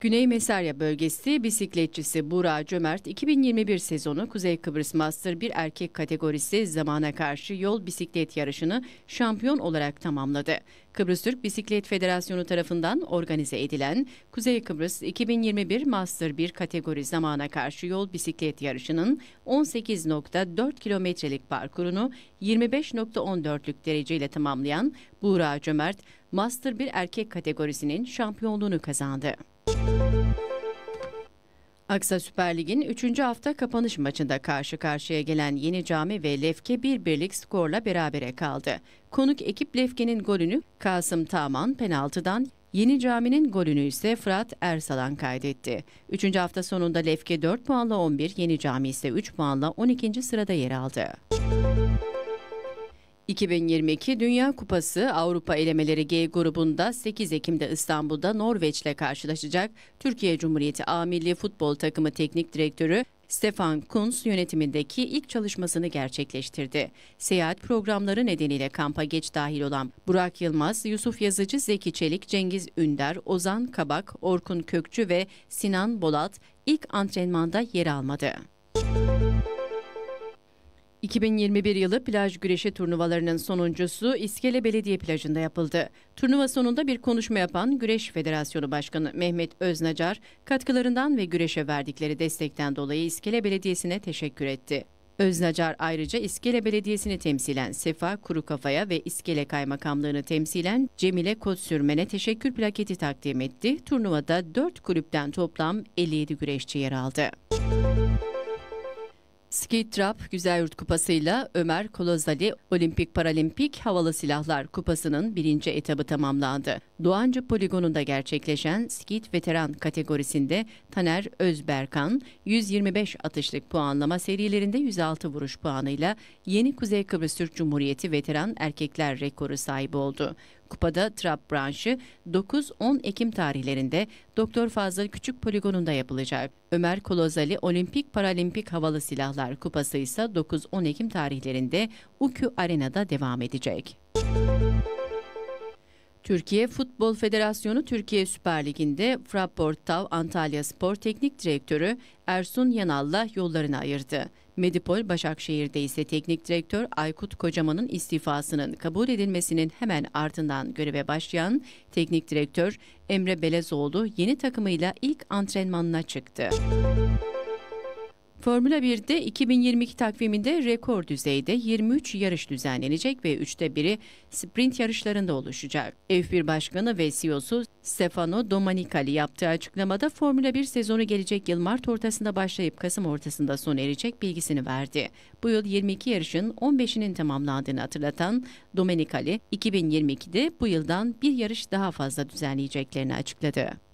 Güney Mesarya bölgesi bisikletçisi Burak Cömert 2021 sezonu Kuzey Kıbrıs Master bir erkek kategorisi zamana karşı yol bisiklet yarışını şampiyon olarak tamamladı. Kıbrıs Türk Bisiklet Federasyonu tarafından organize edilen Kuzey Kıbrıs 2021 Master 1 kategori zamana karşı yol bisiklet yarışının 18.4 kilometrelik parkurunu 25.14'lük dereceyle tamamlayan Burak Cömert Master 1 erkek kategorisinin şampiyonluğunu kazandı. Aksa Süper Lig'in 3. hafta kapanış maçında karşı karşıya gelen Yeni Cami ve Lefke bir birlik skorla berabere kaldı. Konuk ekip Lefke'nin golünü Kasım Taman penaltıdan, Yeni Cami'nin golünü ise Fırat Ersalan kaydetti. 3. hafta sonunda Lefke 4 puanla 11, Yeni Cami ise 3 puanla 12. sırada yer aldı. 2022 Dünya Kupası Avrupa elemeleri G grubunda 8 Ekim'de İstanbul'da Norveç'le karşılaşacak Türkiye Cumhuriyeti A Milli Futbol Takımı Teknik Direktörü Stefan Kunz yönetimindeki ilk çalışmasını gerçekleştirdi. Seyahat programları nedeniyle kampa geç dahil olan Burak Yılmaz, Yusuf Yazıcı, Zeki Çelik, Cengiz Ünder, Ozan Kabak, Orkun Kökçü ve Sinan Bolat ilk antrenmanda yer almadı. 2021 yılı plaj güreşi turnuvalarının sonuncusu İskele Belediye Plajı'nda yapıldı. Turnuva sonunda bir konuşma yapan Güreş Federasyonu Başkanı Mehmet Öznacar, katkılarından ve güreşe verdikleri destekten dolayı İskele Belediyesi'ne teşekkür etti. Öznacar ayrıca İskele Belediyesi'ni temsilen Sefa Kurukafa'ya ve İskele Kaymakamlığı'nı temsilen Cemile Kotsürmen'e teşekkür plaketi takdim etti. Turnuvada 4 kulüpten toplam 57 güreşçi yer aldı. Müzik Skate Trap Güzel Yurt Kupası'yla Ömer Kolozali Olimpik Paralimpik Havalı Silahlar Kupası'nın birinci etabı tamamlandı. Doğancı Poligonu'nda gerçekleşen skit veteran kategorisinde Taner Özberkan 125 atışlık puanlama serilerinde 106 vuruş puanıyla yeni Kuzey Kıbrıs Türk Cumhuriyeti veteran erkekler rekoru sahibi oldu. Kupada trap branşı 9-10 Ekim tarihlerinde Doktor Fazıl Küçük Poligonu'nda yapılacak. Ömer Kolozali Olimpik Paralimpik Havalı Silahlar Kupası ise 9-10 Ekim tarihlerinde UKÜ Arena'da devam edecek. Müzik Türkiye Futbol Federasyonu Türkiye Süper Ligi'nde Fraport Tav Antalya Spor Teknik Direktörü Ersun Yanal'la yollarını ayırdı. Medipol Başakşehir'de ise teknik direktör Aykut Kocaman'ın istifasının kabul edilmesinin hemen ardından göreve başlayan teknik direktör Emre Belezoğlu yeni takımıyla ilk antrenmanına çıktı. Müzik Formula 1'de 2022 takviminde rekor düzeyde 23 yarış düzenlenecek ve üçte biri sprint yarışlarında oluşacak. F1 Başkanı ve CEO'su Stefano Domenicali yaptığı açıklamada Formula 1 sezonu gelecek yıl Mart ortasında başlayıp Kasım ortasında sona erecek bilgisini verdi. Bu yıl 22 yarışın 15'inin tamamlandığını hatırlatan Domenicali, 2022'de bu yıldan bir yarış daha fazla düzenleyeceklerini açıkladı.